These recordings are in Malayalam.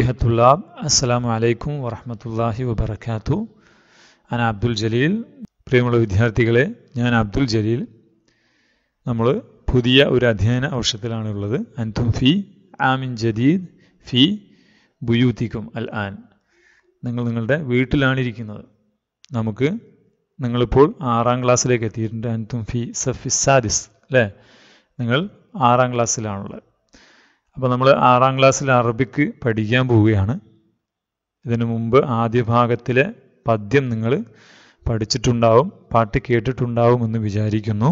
أيها അസ്സാം വലൈക്കും വറഹമത്തല്ലാഹി ورحمة ഞാൻ അബ്ദുൽ ജലീൽ പ്രിയമുള്ള വിദ്യാർത്ഥികളെ ഞാൻ അബ്ദുൽ ജലീൽ നമ്മൾ പുതിയ ഒരു അധ്യയന ഔഷത്തിലാണുള്ളത് അൻതും ഫി ആമിൻ ജദീദ് ഫി ബുയൂത്തിക്കും അൽ ആൻ നിങ്ങൾ നിങ്ങളുടെ വീട്ടിലാണിരിക്കുന്നത് നമുക്ക് നിങ്ങളിപ്പോൾ ആറാം ക്ലാസ്സിലേക്ക് എത്തിയിട്ടുണ്ട് അൻതും ഫി സഫിസാദിസ് അല്ലേ നിങ്ങൾ ആറാം ക്ലാസ്സിലാണുള്ളത് അപ്പോൾ നമ്മൾ ആറാം ക്ലാസ്സിൽ അറബിക്ക് പഠിക്കാൻ പോവുകയാണ് ഇതിനു മുമ്പ് ആദ്യ ഭാഗത്തിലെ പദ്യം നിങ്ങൾ പഠിച്ചിട്ടുണ്ടാവും പാട്ട് കേട്ടിട്ടുണ്ടാവും എന്ന് വിചാരിക്കുന്നു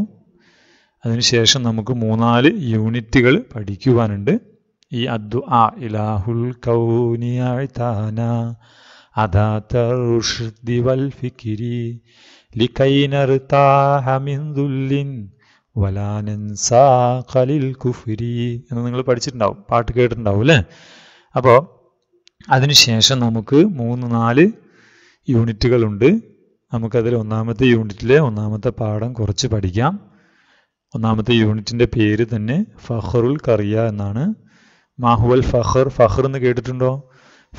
അതിനുശേഷം നമുക്ക് മൂന്നാല് യൂണിറ്റുകൾ പഠിക്കുവാനുണ്ട് ഈ അദ്ദു ആ ഇലാഹുൽ കൗനിയാഴ്ത്താന അദാത്ത റുഷ്ദി വൽ വലാനൻസാ ഖലിൽ എന്ന് നിങ്ങൾ പഠിച്ചിട്ടുണ്ടാവും പാട്ട് കേട്ടിട്ടുണ്ടാവും അല്ലേ അപ്പോൾ അതിനുശേഷം നമുക്ക് മൂന്ന് നാല് യൂണിറ്റുകളുണ്ട് നമുക്കതിൽ ഒന്നാമത്തെ യൂണിറ്റിലെ ഒന്നാമത്തെ പാഠം കുറച്ച് പഠിക്കാം ഒന്നാമത്തെ യൂണിറ്റിൻ്റെ പേര് തന്നെ ഫഹറുൽ കറിയ എന്നാണ് മാഹുൽ ഫഹർ ഫഹർ എന്ന് കേട്ടിട്ടുണ്ടോ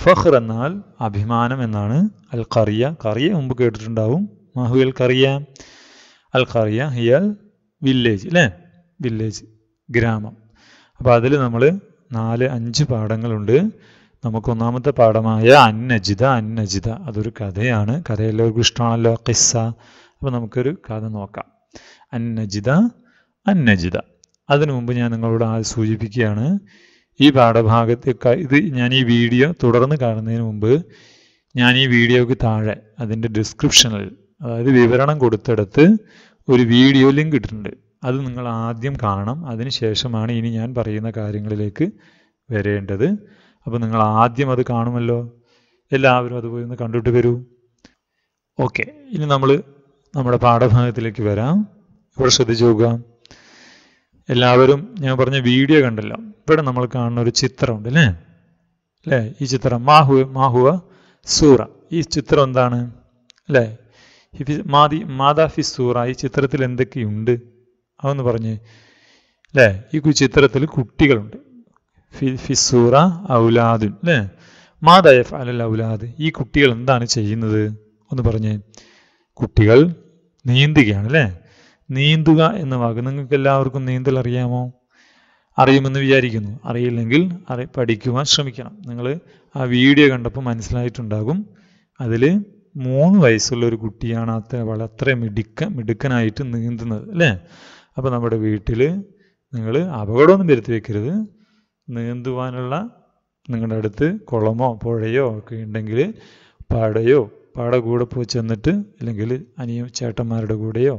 ഫഹർ എന്നാൽ അഭിമാനം എന്നാണ് അൽ കറിയ കറിയ മുമ്പ് കേട്ടിട്ടുണ്ടാവും മാഹുൽ കറിയ അൽ കറിയ ഹിയാൽ വില്ലേജ് അല്ലേ വില്ലേജ് ഗ്രാമം അപ്പോൾ അതിൽ നമ്മൾ നാല് അഞ്ച് പാഠങ്ങളുണ്ട് നമുക്ക് ഒന്നാമത്തെ പാഠമായ അന്നജിത അന്നജിത അതൊരു കഥയാണ് കഥ എല്ലാവർക്കും ഇഷ്ടമാണല്ലോ കിസ്സ അപ്പോൾ നമുക്കൊരു കഥ നോക്കാം അന്നജിത അന്നജിത അതിനു മുമ്പ് ഞാൻ നിങ്ങളോട് ആ സൂചിപ്പിക്കുകയാണ് ഈ പാഠഭാഗത്ത് ഇത് ഞാൻ ഈ വീഡിയോ തുടർന്ന് കാണുന്നതിന് മുമ്പ് ഞാൻ ഈ വീഡിയോയ്ക്ക് താഴെ അതിൻ്റെ ഡിസ്ക്രിപ്ഷനിൽ അതായത് വിവരണം കൊടുത്തെടുത്ത് ഒരു വീഡിയോ ലിങ്ക് ഇട്ടിട്ടുണ്ട് അത് നിങ്ങൾ ആദ്യം കാണണം അതിനുശേഷമാണ് ഇനി ഞാൻ പറയുന്ന കാര്യങ്ങളിലേക്ക് വരേണ്ടത് അപ്പോൾ നിങ്ങൾ ആദ്യം അത് കാണുമല്ലോ എല്ലാവരും അതുപോലെ ഒന്ന് കണ്ടിട്ട് വരൂ ഓക്കെ ഇനി നമ്മൾ നമ്മുടെ പാഠഭാഗത്തിലേക്ക് വരാം ഇവിടെ ശ്രദ്ധിച്ചു നോക്കുക എല്ലാവരും ഞാൻ പറഞ്ഞ വീഡിയോ കണ്ടല്ലോ ഇവിടെ നമ്മൾ കാണുന്ന ഒരു ചിത്രമുണ്ട് അല്ലേ അല്ലേ ഈ ചിത്രം മാഹു മാഹുവ സൂറ ഈ ചിത്രം എന്താണ് അല്ലേ മാതി മാതാ ഫിസൂറ ഈ ചിത്രത്തിൽ എന്തൊക്കെയുണ്ട് അതെന്ന് പറഞ്ഞ് അല്ലേ ഈ ചിത്രത്തിൽ കുട്ടികളുണ്ട് ഫി ഫിസൂറ ഔലാദുൻ അല്ലേ മാതാ എഫ് ഔലാദ് ഈ കുട്ടികൾ എന്താണ് ചെയ്യുന്നത് ഒന്ന് പറഞ്ഞ് കുട്ടികൾ നീന്തുകയാണ് അല്ലേ നീന്തുക എന്ന വാക്ക് നിങ്ങൾക്ക് എല്ലാവർക്കും നീന്തൽ അറിയാമോ അറിയുമെന്ന് വിചാരിക്കുന്നു അറിയില്ലെങ്കിൽ അറി പഠിക്കുവാൻ ശ്രമിക്കണം നിങ്ങൾ ആ വീഡിയോ കണ്ടപ്പോൾ മനസ്സിലായിട്ടുണ്ടാകും അതിൽ മൂന്ന് വയസ്സുള്ള ഒരു കുട്ടിയാണ് അത്ര വളരെ മിടുക്ക മിടുക്കനായിട്ട് നീന്തുന്നത് അല്ലേ അപ്പോൾ നമ്മുടെ വീട്ടിൽ നിങ്ങൾ അപകടമൊന്നും വരുത്തി വെക്കരുത് നീന്തുവാനുള്ള നിങ്ങളുടെ അടുത്ത് കുളമോ പുഴയോ ഒക്കെ ഉണ്ടെങ്കിൽ പാടയോ പാട കൂടെ പോയി ചെന്നിട്ട് അല്ലെങ്കിൽ അനിയ ചേട്ടന്മാരുടെ കൂടെയോ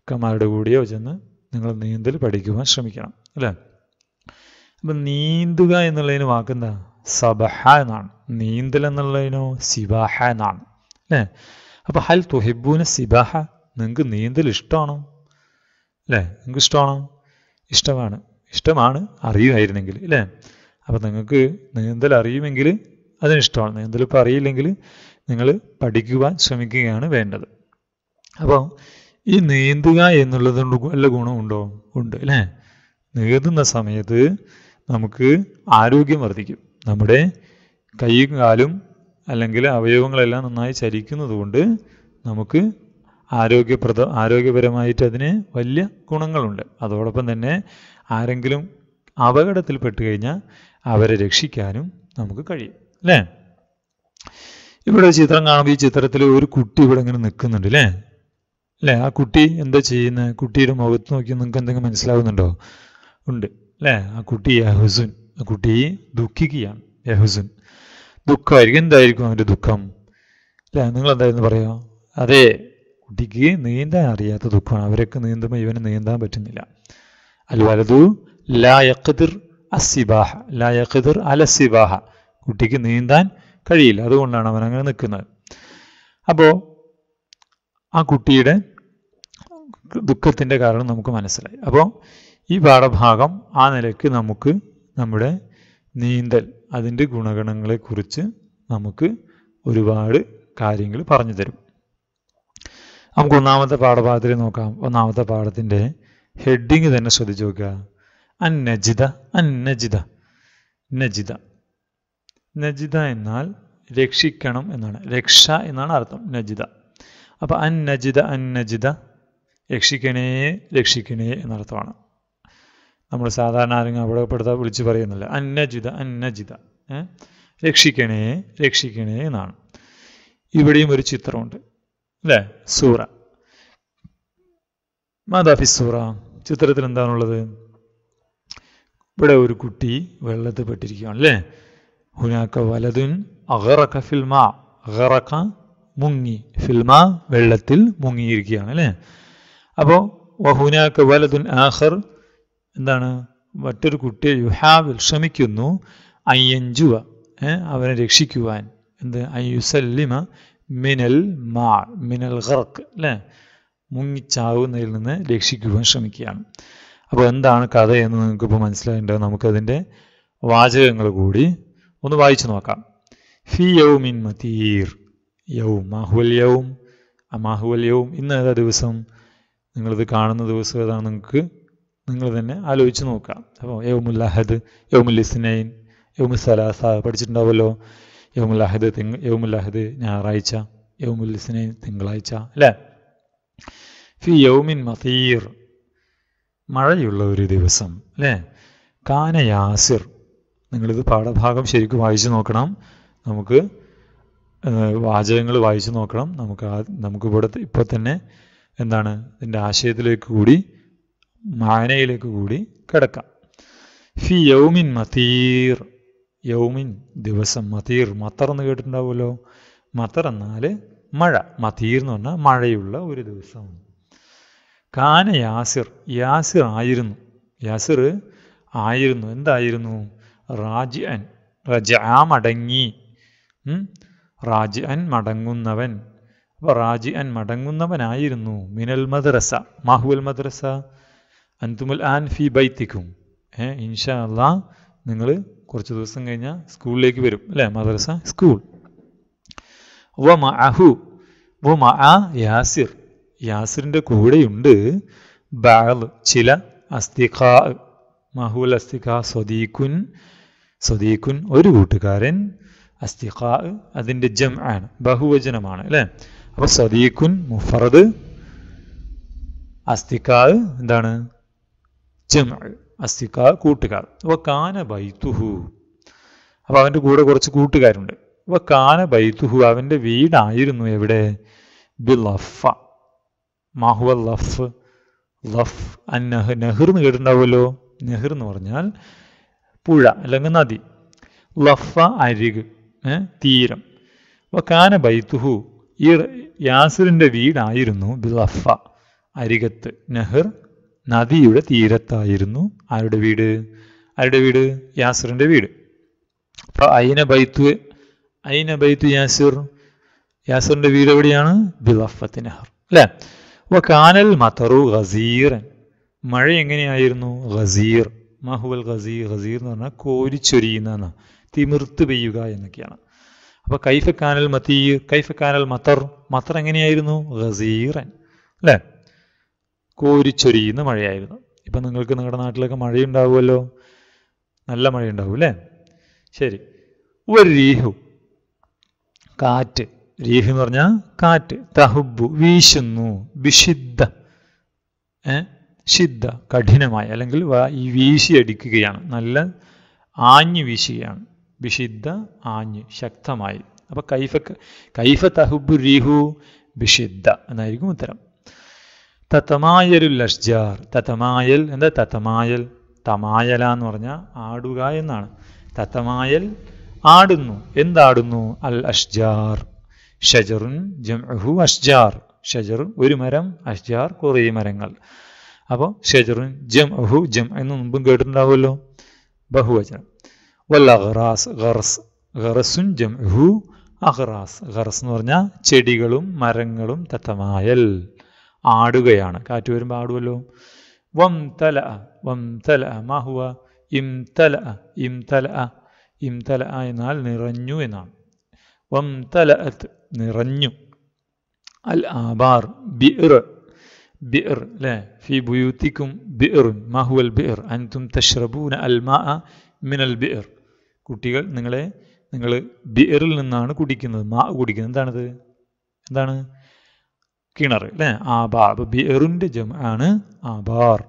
ഇക്കന്മാരുടെ കൂടെയോ ചെന്ന് നിങ്ങൾ നീന്തൽ പഠിക്കുവാൻ ശ്രമിക്കണം അല്ലേ അപ്പം നീന്തുക എന്നുള്ളതിന് വാക്കെന്താ സബഹ എന്നാണ് നീന്തൽ എന്നുള്ളതിനോ സിബാഹ എന്നാണ് അല്ലേ അപ്പോൾ ഹൽ തുഹിബൂന സിബാഹ നിങ്ങൾക്ക് നീന്തൽ ഇഷ്ടമാണോ അല്ലേ നിങ്ങൾക്ക് ഇഷ്ടമാണോ ഇഷ്ടമാണ് ഇഷ്ടമാണ് അറിയുമായിരുന്നെങ്കിൽ അല്ലേ അപ്പോൾ നിങ്ങൾക്ക് നീന്തൽ അറിയുമെങ്കിൽ അതിനിഷ്ടമാണ് നീന്തൽ ഇപ്പം അറിയില്ലെങ്കിൽ നിങ്ങൾ പഠിക്കുവാൻ ശ്രമിക്കുകയാണ് വേണ്ടത് അപ്പോൾ ഈ നീന്തുക എന്നുള്ളതുകൊണ്ട് ഗുണം ഗുണമുണ്ടോ ഉണ്ട് അല്ലേ നീന്തുന്ന സമയത്ത് നമുക്ക് ആരോഗ്യം വർദ്ധിക്കും നമ്മുടെ കൈയും കാലും അല്ലെങ്കിൽ അവയവങ്ങളെല്ലാം നന്നായി ചരിക്കുന്നതുകൊണ്ട് നമുക്ക് ആരോഗ്യപ്രദ ആരോഗ്യപരമായിട്ട് അതിന് വലിയ ഗുണങ്ങളുണ്ട് അതോടൊപ്പം തന്നെ ആരെങ്കിലും പെട്ട് കഴിഞ്ഞാൽ അവരെ രക്ഷിക്കാനും നമുക്ക് കഴിയും അല്ലേ ഇവിടെ ചിത്രം കാണുമ്പോൾ ഈ ചിത്രത്തിൽ ഒരു കുട്ടി ഇവിടെ ഇങ്ങനെ നിൽക്കുന്നുണ്ട് അല്ലേ അല്ലേ ആ കുട്ടി എന്താ ചെയ്യുന്നത് കുട്ടിയുടെ മുഖത്ത് നോക്കി നിങ്ങൾക്ക് എന്തെങ്കിലും മനസ്സിലാവുന്നുണ്ടോ ഉണ്ട് അല്ലേ ആ കുട്ടി യഹുസുൻ ആ കുട്ടി ദുഃഖിക്കുകയാണ് യഹുസുൻ ദുഃഖമായിരിക്കും എന്തായിരിക്കും അവൻ്റെ ദുഃഖം അല്ല നിങ്ങൾ എന്തായിരുന്നു പറയാ അതെ കുട്ടിക്ക് നീന്താൻ അറിയാത്ത ദുഃഖമാണ് അവരൊക്കെ നീന്തുമ്പോൾ ഇവന് നീന്താൻ പറ്റുന്നില്ല അൽ വലതു ലായക്കതിർ അസിബാഹ ലായക്കതിർ അലസിബാഹ കുട്ടിക്ക് നീന്താൻ കഴിയില്ല അതുകൊണ്ടാണ് അവൻ അങ്ങനെ നിൽക്കുന്നത് അപ്പോൾ ആ കുട്ടിയുടെ ദുഃഖത്തിൻ്റെ കാരണം നമുക്ക് മനസ്സിലായി അപ്പോൾ ഈ പാഠഭാഗം ആ നിലയ്ക്ക് നമുക്ക് നമ്മുടെ നീന്തൽ അതിൻ്റെ ഗുണഗണങ്ങളെക്കുറിച്ച് നമുക്ക് ഒരുപാട് കാര്യങ്ങൾ പറഞ്ഞു തരും നമുക്ക് ഒന്നാമത്തെ പാഠഭാഗത്തിൽ നോക്കാം ഒന്നാമത്തെ പാഠത്തിൻ്റെ ഹെഡിങ് തന്നെ ശ്രദ്ധിച്ചു നോക്കുക അന്നജിത അന്നജിത നജിത നജിത എന്നാൽ രക്ഷിക്കണം എന്നാണ് രക്ഷ എന്നാണ് അർത്ഥം നജിത അപ്പോൾ അന്നജിത അന്നജിത രക്ഷിക്കണേ രക്ഷിക്കണേ എന്നർത്ഥമാണ് നമ്മൾ സാധാരണ ആരെങ്കിലും അപകടപ്പെടുത്താൻ വിളിച്ച് പറയുന്നില്ല അന്നജിത അന്നജിത രക്ഷിക്കണേ രക്ഷിക്കണേ എന്നാണ് ഇവിടെയും ഒരു ചിത്രമുണ്ട് അല്ലേ സൂറ മാതാഫി സൂറ ചിത്രത്തിൽ എന്താണുള്ളത് ഇവിടെ ഒരു കുട്ടി വെള്ളത്തിൽ പെട്ടിരിക്കുകയാണ് അല്ലേ ഹുനാക്ക വലതുൻ അഹറക്ക ഫിൽമ അഹറക്ക മുങ്ങി ഫിൽമ വെള്ളത്തിൽ മുങ്ങിയിരിക്കുകയാണ് അല്ലേ അപ്പോൾ വഹുനാക്ക വലതുൻ ആഹർ എന്താണ് മറ്റൊരു കുട്ടിയെ യുഹാവിൽ ശ്രമിക്കുന്നു അയ്യഞ്ചുവ അവനെ രക്ഷിക്കുവാൻ എന്ത് അയ്യുസല്ലിമ മിനൽ മാ മിനൽ ഹർക്ക് അല്ലേ മുങ്ങിച്ചാവുന്നതിൽ നിന്ന് രക്ഷിക്കുവാൻ ശ്രമിക്കുകയാണ് അപ്പോൾ എന്താണ് കഥ എന്ന് നിങ്ങൾക്കിപ്പോൾ മനസ്സിലായിട്ടുണ്ടെങ്കിൽ നമുക്കതിൻ്റെ വാചകങ്ങൾ കൂടി ഒന്ന് വായിച്ചു നോക്കാം ഫി യൗമിൻ മതീർ യൗം മാഹുവല്യവും യൗം അമാഹുവൽ യൗം ഇന്ന് ഏതാ ദിവസം നിങ്ങളിത് കാണുന്ന ദിവസം ഏതാണ് നിങ്ങൾക്ക് നിങ്ങൾ തന്നെ ആലോചിച്ച് നോക്കാം അപ്പോൾ യൗമുൽ അഹദ് യൗമുൽ ഇസ്നൈൻ സലാസ പഠിച്ചിട്ടുണ്ടാവുമല്ലോ യൗമുൽ അഹദ് തിങ് യൗമുൽ ഞായറാഴ്ച യൗമുൽ ഇസ്നൈൻ തിങ്കളാഴ്ച അല്ലേ ഫി യൗമിൻ മസീർ മഴയുള്ള ഒരു ദിവസം അല്ലേ കാന യാസിർ നിങ്ങളിത് പാഠഭാഗം ശരിക്കും വായിച്ചു നോക്കണം നമുക്ക് വാചകങ്ങൾ വായിച്ചു നോക്കണം നമുക്ക് ആ നമുക്കിവിടെ ഇപ്പോൾ തന്നെ എന്താണ് ഇതിൻ്റെ ആശയത്തിലേക്ക് കൂടി മാനയിലേക്ക് കൂടി കിടക്കാം ഫി യൗമിൻ മതീർ യൗമിൻ ദിവസം മതീർ മത്തർ എന്ന് കേട്ടിട്ടുണ്ടാവുമല്ലോ മത്തർ എന്നാൽ മഴ മതീർ എന്ന് പറഞ്ഞാൽ മഴയുള്ള ഒരു ദിവസം കാന യാസിർ യാസിർ ആയിരുന്നു യാസിർ ആയിരുന്നു എന്തായിരുന്നു റാജ് അൻ റജ മടങ്ങി റാജ് അൻ മടങ്ങുന്നവൻ അപ്പോൾ റാജ് അൻ മടങ്ങുന്നവനായിരുന്നു മിനൽ മദ്രസ മാഹുവൽ മദ്രസ അൻതുമുൽ ആൻ ഫി ബൈത്തിക്കും ഏ ഇൻഷാ അള്ളാ നിങ്ങൾ കുറച്ച് ദിവസം കഴിഞ്ഞാൽ സ്കൂളിലേക്ക് വരും അല്ലേ മദ്രസ സ്കൂൾ വ മഅഹു വ യാസിർ യാസിറിൻ്റെ കൂടെയുണ്ട് ബാൽ ചില അസ്തിഖാ മഹുൽ അസ്തിഖാ സ്വദീഖുൻ സ്വദീഖുൻ ഒരു കൂട്ടുകാരൻ അസ്തിഖാ അതിൻ്റെ ജം ആണ് ബഹുവചനമാണ് അല്ലേ അപ്പോൾ സ്വദീഖുൻ മുഫറദ് അസ്തിഖാ എന്താണ് ജമ അസ്തിക്ക കൂട്ടുകാർ വ കാന ബൈത്തുഹു അപ്പോൾ അവൻ്റെ കൂടെ കുറച്ച് കൂട്ടുകാരുണ്ട് വ കാന ബൈത്തുഹു അവൻ്റെ വീടായിരുന്നു എവിടെ ബി ലഫ മാഹുവ ലഫ് ലഫ് അൻ നഹ് നെഹർ എന്ന് കേട്ടിട്ടുണ്ടാവുമല്ലോ എന്ന് പറഞ്ഞാൽ പുഴ അല്ലെങ്കിൽ നദി ലഫ അരിക് തീരം വ കാന ബൈത്തുഹു ഈ യാസിറിൻ്റെ വീടായിരുന്നു ബി ലഫ അരികത്ത് നെഹർ നദിയുടെ തീരത്തായിരുന്നു ആരുടെ വീട് ആരുടെ വീട് യാസറിൻ്റെ വീട് അപ്പോൾ അയിന ബൈത്തു അയിന ബൈത്തു യാസിർ യാസറിൻ്റെ വീട് എവിടെയാണ് ബിലഫത്ത് നെഹർ അല്ലേ അപ്പോൾ കാനൽ മത്തറു ഖസീറൻ മഴ എങ്ങനെയായിരുന്നു ഖസീർ മഹുവൽ ഖസീർ ഖസീർ എന്ന് പറഞ്ഞാൽ കോരിച്ചൊരിയുന്ന തിമിർത്ത് പെയ്യുക എന്നൊക്കെയാണ് അപ്പോൾ കൈഫ കാനൽ മത്തീർ കൈഫ കാനൽ മത്തർ മത്തർ എങ്ങനെയായിരുന്നു ഖസീറൻ അല്ലേ കോരിച്ചൊരിയുന്ന മഴയായിരുന്നു ഇപ്പം നിങ്ങൾക്ക് നിങ്ങളുടെ നാട്ടിലൊക്കെ മഴയുണ്ടാവുമല്ലോ നല്ല മഴയുണ്ടാവും അല്ലേ ശരി ഒരു രീഹു കാറ്റ് രീഹു എന്ന് പറഞ്ഞാൽ കാറ്റ് തഹുബു വീശുന്നു വിശുദ്ധ ശുദ്ധ കഠിനമായി അല്ലെങ്കിൽ ഈ അടിക്കുകയാണ് നല്ല ആഞ്ഞു വീശുകയാണ് വിശുദ്ധ ആഞ്ഞ് ശക്തമായി അപ്പോൾ കൈഫ കൈഫ തഹുബു രീഹു വിശുദ്ധ എന്നായിരിക്കും ഉത്തരം തത്തമായലുൽ അഷ്ജാർ തത്തമായൽ എന്താ തത്തമായൽ തമായല എന്ന് പറഞ്ഞാൽ ആടുക എന്നാണ് തത്തമായൽ ആടുന്നു എന്താടുന്നു അൽ അഷ്ജാർ ഷജറുൻ ജംഹു അഷ്ജാർ ഷജറുൻ ഒരു മരം അഷ്ജാർ കുറേ മരങ്ങൾ അപ്പോൾ ഷജറുൻ ജം അഹു ജം എന്ന് മുമ്പും കേട്ടിട്ടുണ്ടാവുമല്ലോ ബഹുവചനം വല്ല അഹ്റാസ് ഖറസ് ഖറസുൻ ജം അഹു അഹ്റാസ് ഖറസ് എന്ന് പറഞ്ഞാൽ ചെടികളും മരങ്ങളും തത്തമായൽ ആടുകയാണ് കാറ്റ് വരുമ്പോൾ ആടുമല്ലോ വം തല വം തല മാഹുവ ഇം തല ഇം തല ഇം തല എന്നാൽ നിറഞ്ഞു എന്നാണ് വം തല നിറഞ്ഞു അൽ ആബാർ ബിർ ബിർ അല്ലേ ഫി ബുയൂത്തിക്കും ബിർ മാഹുവൽ ബിർ അൻതും തഷ്റബൂന അൽ മാ മിനൽ ബിർ കുട്ടികൾ നിങ്ങളെ നിങ്ങൾ ബിയറിൽ നിന്നാണ് കുടിക്കുന്നത് മാ കുടിക്കുന്നത് എന്താണത് എന്താണ് കിണർ അല്ലെ ആബാബ് ബിയറിൻ്റെ ജം ആണ് ആബാർ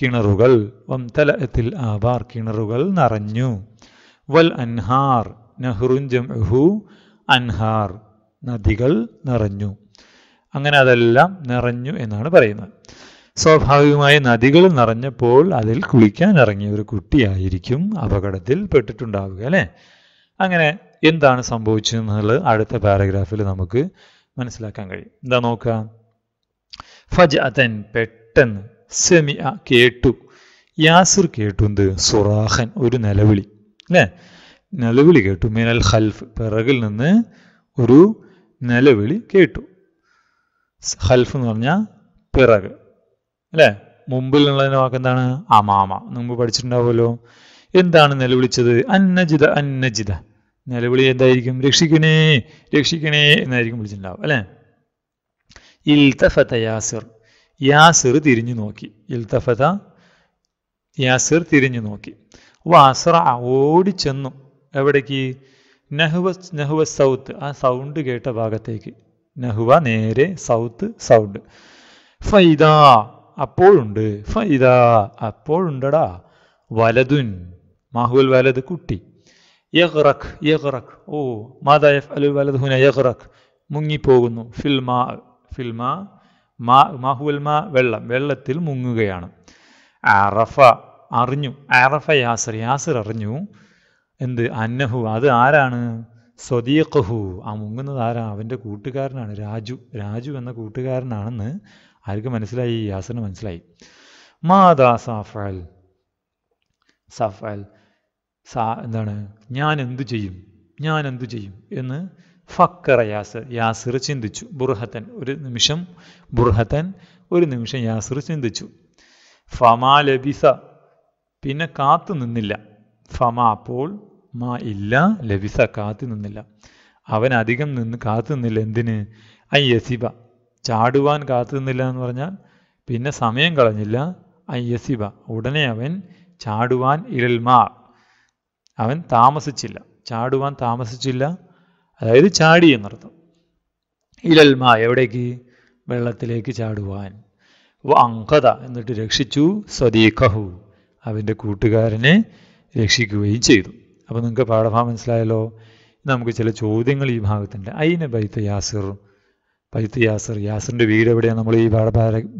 കിണറുകൾ വംതലത്തിൽ ആബാർ കിണറുകൾ നിറഞ്ഞു വൽ അൻഹാർ നെഹ്റുൻ ജംഹു അൻഹാർ നദികൾ നിറഞ്ഞു അങ്ങനെ അതെല്ലാം നിറഞ്ഞു എന്നാണ് പറയുന്നത് സ്വാഭാവികമായി നദികൾ നിറഞ്ഞപ്പോൾ അതിൽ കുളിക്കാൻ ഇറങ്ങിയ ഒരു കുട്ടിയായിരിക്കും അപകടത്തിൽ പെട്ടിട്ടുണ്ടാവുക അല്ലേ അങ്ങനെ എന്താണ് സംഭവിച്ചതെന്നുള്ളത് അടുത്ത പാരഗ്രാഫിൽ നമുക്ക് മനസ്സിലാക്കാൻ കഴിയും എന്താ നോക്കുക ഫജ് അതൻ പെട്ടെന്ന് സെമിയ കേട്ടു യാസിർ കേട്ടു എന്ത് സുറാഹൻ ഒരു നിലവിളി അല്ലേ നിലവിളി കേട്ടു മിനൽ ഹൽഫ് പിറകിൽ നിന്ന് ഒരു നിലവിളി കേട്ടു ഹൽഫ് എന്ന് പറഞ്ഞാൽ പിറക് അല്ലേ മുമ്പിൽ ഉള്ളതിൻ്റെ എന്താണ് അമാമ മുമ്പ് പഠിച്ചിട്ടുണ്ടാവുമല്ലോ എന്താണ് നിലവിളിച്ചത് അന്നജിത അന്നജിത നിലവിളി എന്തായിരിക്കും രക്ഷിക്കണേ രക്ഷിക്കണേ എന്നായിരിക്കും വിളിച്ചിട്ടുണ്ടാവും അല്ലേ ഇൽത്തഫത്ത യാസിർ യാസിർ തിരിഞ്ഞു നോക്കി ഇൽത്തഫത യാസിർ തിരിഞ്ഞു നോക്കി വാസറ ഓടിച്ചെന്നു എവിടേക്ക് നെഹുവ നെഹുവ സൗത്ത് ആ സൗണ്ട് കേട്ട ഭാഗത്തേക്ക് നെഹുവ നേരെ സൗത്ത് സൗണ്ട് ഫൈദ അപ്പോഴുണ്ട് ഫൈദ അപ്പോഴുണ്ടടാ വലതുൻ മാഹുൽ വലത് കുട്ടി യഹ്റഖ് യഹ്റഖ് ഓ മാതാ എഫ് അലു വലദ്ഹുന യഹ്റഖ് മുങ്ങിപ്പോകുന്നു ഫിൽമാ ഫിൽമാ മാ മാഹുവൽമാ വെള്ളം വെള്ളത്തിൽ മുങ്ങുകയാണ് അറഫ അറിഞ്ഞു അറഫ യാസർ യാസർ അറിഞ്ഞു എന്ത് അന്നഹു അത് ആരാണ് സ്വദീഖഹു ആ മുങ്ങുന്നത് ആരാ അവൻ്റെ കൂട്ടുകാരനാണ് രാജു രാജു എന്ന കൂട്ടുകാരനാണെന്ന് ആർക്ക് മനസ്സിലായി യാസറിന് മനസ്സിലായി മാതാ സഫൽ സഫൽ സാ എന്താണ് ഞാൻ എന്തു ചെയ്യും ഞാൻ എന്തു ചെയ്യും എന്ന് ഫക്കറ യാസിർ യാസിർ ചിന്തിച്ചു ബുർഹത്തൻ ഒരു നിമിഷം ബുർഹത്തൻ ഒരു നിമിഷം യാസിർ ചിന്തിച്ചു ഫമാ ലബിസ പിന്നെ കാത്തു നിന്നില്ല ഫമ അപ്പോൾ മാ ഇല്ല ലബിസ കാത്തു നിന്നില്ല അവൻ അധികം നിന്ന് കാത്തു നിന്നില്ല എന്തിന് ഐ യസിബ ചാടുവാൻ കാത്തു നിന്നില്ല എന്ന് പറഞ്ഞാൽ പിന്നെ സമയം കളഞ്ഞില്ല ഐ യസിബ ഉടനെ അവൻ ചാടുവാൻ ഇരൽമാ അവൻ താമസിച്ചില്ല ചാടുവാൻ താമസിച്ചില്ല അതായത് ചാടി എന്നർത്ഥം ഇലൽമ എവിടേക്ക് വെള്ളത്തിലേക്ക് ചാടുവാൻ അങ്കത എന്നിട്ട് രക്ഷിച്ചു സ്വദീഖഹു അവൻ്റെ കൂട്ടുകാരനെ രക്ഷിക്കുകയും ചെയ്തു അപ്പോൾ നിങ്ങൾക്ക് പാഠഭാഗം മനസ്സിലായല്ലോ നമുക്ക് ചില ചോദ്യങ്ങൾ ഈ ഭാഗത്തുണ്ട് അയിന് ബൈത്ത് യാസിർ ബൈത്ത് യാസിർ യാസിറിന്റെ വീട് എവിടെയാണ് നമ്മൾ ഈ പാഠ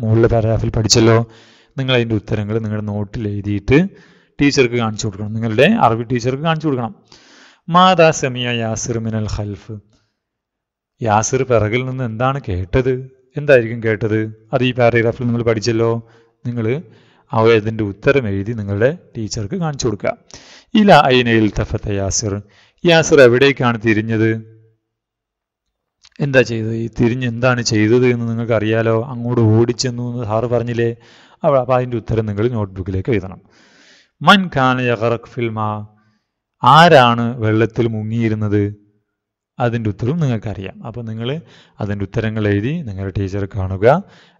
മുകളിലെ പാരഗ്രാഫിൽ പഠിച്ചല്ലോ നിങ്ങൾ അതിൻ്റെ ഉത്തരങ്ങൾ നിങ്ങളുടെ നോട്ടിൽ എഴുതിയിട്ട് ടീച്ചർക്ക് കാണിച്ചു കൊടുക്കണം നിങ്ങളുടെ അറബി ടീച്ചർക്ക് കാണിച്ചു കൊടുക്കണം മാതാ സമിയ യാസിർ മിനൽ ഹൽഫ് യാസിർ പിറകിൽ നിന്ന് എന്താണ് കേട്ടത് എന്തായിരിക്കും കേട്ടത് അത് ഈ പാരഗ്രാഫിൽ നിങ്ങൾ പഠിച്ചല്ലോ നിങ്ങൾ അതിൻ്റെ ഉത്തരം എഴുതി നിങ്ങളുടെ ടീച്ചർക്ക് കാണിച്ചു കൊടുക്കുക ഇല അയിനയിൽ തഫത്ത യാസിർ യാസിർ എവിടേക്കാണ് തിരിഞ്ഞത് എന്താ ചെയ്തത് ഈ തിരിഞ്ഞ് എന്താണ് ചെയ്തത് എന്ന് നിങ്ങൾക്ക് അറിയാലോ അങ്ങോട്ട് ഓടിച്ചെന്നു എന്ന് സാറ് പറഞ്ഞില്ലേ അപ്പോൾ അപ്പോൾ അതിൻ്റെ ഉത്തരം നിങ്ങൾ നോട്ട്ബുക്കിലേക്ക് എഴുതണം മൻ കാന യഹറക് മാ ആരാണ് വെള്ളത്തിൽ മുങ്ങിയിരുന്നത് അതിൻ്റെ ഉത്തരവും നിങ്ങൾക്കറിയാം അപ്പോൾ നിങ്ങൾ അതിൻ്റെ ഉത്തരങ്ങൾ എഴുതി നിങ്ങളുടെ ടീച്ചർ കാണുക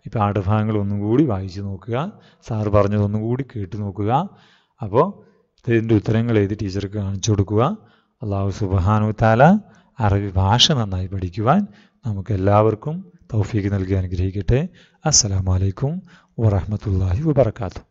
ഇപ്പോൾ പാഠഭാഗങ്ങൾ ഒന്നുകൂടി വായിച്ചു നോക്കുക സാർ പറഞ്ഞതൊന്നും കൂടി കേട്ടു നോക്കുക അപ്പോൾ ഇതിൻ്റെ ഉത്തരങ്ങൾ എഴുതി ടീച്ചർക്ക് കാണിച്ചു കൊടുക്കുക അള്ളാഹു സുബഹാനു താല അറബി ഭാഷ നന്നായി പഠിക്കുവാൻ നമുക്ക് എല്ലാവർക്കും തൗഫീക്ക് നൽകി അനുഗ്രഹിക്കട്ടെ അസ്സലാമലൈക്കും വറഹമത്തല്ലാഹി വാത്തു